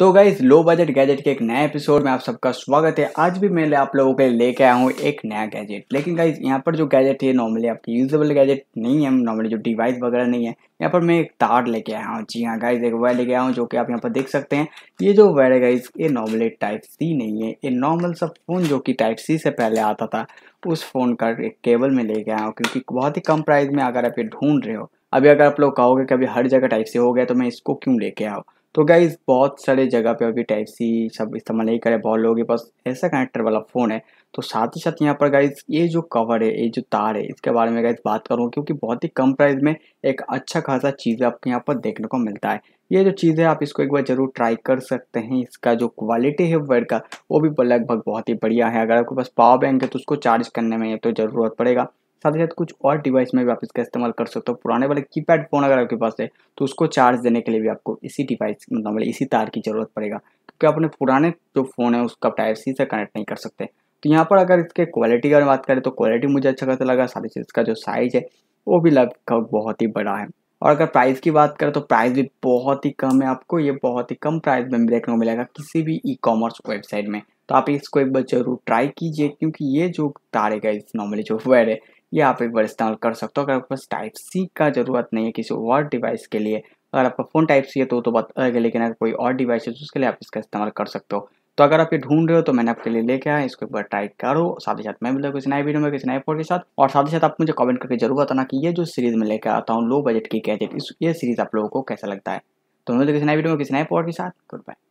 तो guys low budget gadget के एक नए एपिसोड में आप सबका स्वागत है आज भी मैं आप लोगों के लेके आया हूँ एक नया गैजेट लेकिन गाइज यहाँ पर जो गैजेट है नॉर्मली आपकी यूजेबल गैजेट नहीं है नॉर्मली जो डिवाइस वगैरह नहीं है यहाँ पर मैं एक तार लेके आया हूँ जी हाँ गाइज एक वायर लेके आया हूँ जो कि आप यहाँ पर देख सकते हैं ये जो वायर है गाइज ये नॉर्मली टाइप सी नहीं है ये नॉर्मल सब फ़ोन जो कि टाइप सी से पहले आता था उस फ़ोन का एक केबल में लेके आया हूँ क्योंकि बहुत ही कम प्राइस में अगर आप ये ढूंढ रहे हो अभी अगर आप लोग कहोगे कि अभी हर जगह टाइप सी हो गया तो मैं इसको क्यों लेके आऊँ तो गाइज बहुत सारे जगह पे अभी टाइप सी सब इस्तेमाल नहीं करें बहुत लोगों के पास ऐसा कनेक्टर वाला फ़ोन है तो साथ ही साथ यहाँ पर गाइज ये जो कवर है ये जो तार है इसके बारे में गाइज बात करूँ क्योंकि बहुत ही कम प्राइस में एक अच्छा खासा चीज़ आपको यहाँ पर देखने को मिलता है ये जो चीज़ है आप इसको एक बार ज़रूर ट्राई कर सकते हैं इसका जो क्वालिटी है वर्ड का वो भी लगभग बहुत ही बढ़िया है अगर आपके पास पावर बैंक है तो उसको चार्ज करने में तो ज़रूरत पड़ेगा साथ ही साथ कुछ और डिवाइस में भी आप इसका इस्तेमाल कर सकते हो पुराने वाले कीपैड फ़ोन अगर आपके पास है तो उसको चार्ज देने के लिए भी आपको इसी डिवाइस मतलब, मतलब इसी तार की ज़रूरत पड़ेगा क्योंकि अपने पुराने जो फ़ोन है उसका टाइप सी से कनेक्ट नहीं कर सकते तो यहाँ पर अगर इसके क्वालिटी की बात करें तो क्वालिटी मुझे अच्छा खासा लगा ही साथ इसका जो साइज़ है वो भी लगभग बहुत ही बड़ा है और अगर प्राइस की बात करें तो प्राइस भी बहुत ही कम है आपको ये बहुत ही कम प्राइस में देखने को मिलेगा किसी भी ई कॉमर्स वेबसाइट में तो आप इसको एक बार जरूर ट्राई कीजिए क्योंकि ये जो तार है नॉर्मली जो वेयर है ये आप एक बार इस्तेमाल कर सकते हो अगर आपके पास टाइप सी का ज़रूरत नहीं है किसी और डिवाइस के लिए अगर आपका फ़ोन टाइप सी है तो तो बात अलग है लेकिन अगर कोई और डिवाइस है तो उसके लिए आप इसका इस्तेमाल कर सकते हो तो अगर आप ये ढूंढ रहे हो तो मैंने आपके लिए लेके आया इसको एक बार ट्राई करो साथ ही साथ मैं मिलता किसी नए वीडियो में किसी नए फोन के साथ और साथ ही साथ आप मुझे कमेंट करके जरूर बताना कि ये जो सीरीज़ में लेकर आता हूँ लो बजट की कैजेट इस ये सीरीज़ आप लोगों को कैसा लगता है तो मिलते किसी नए वीडियो में किसी नए फोन के साथ गुड बाय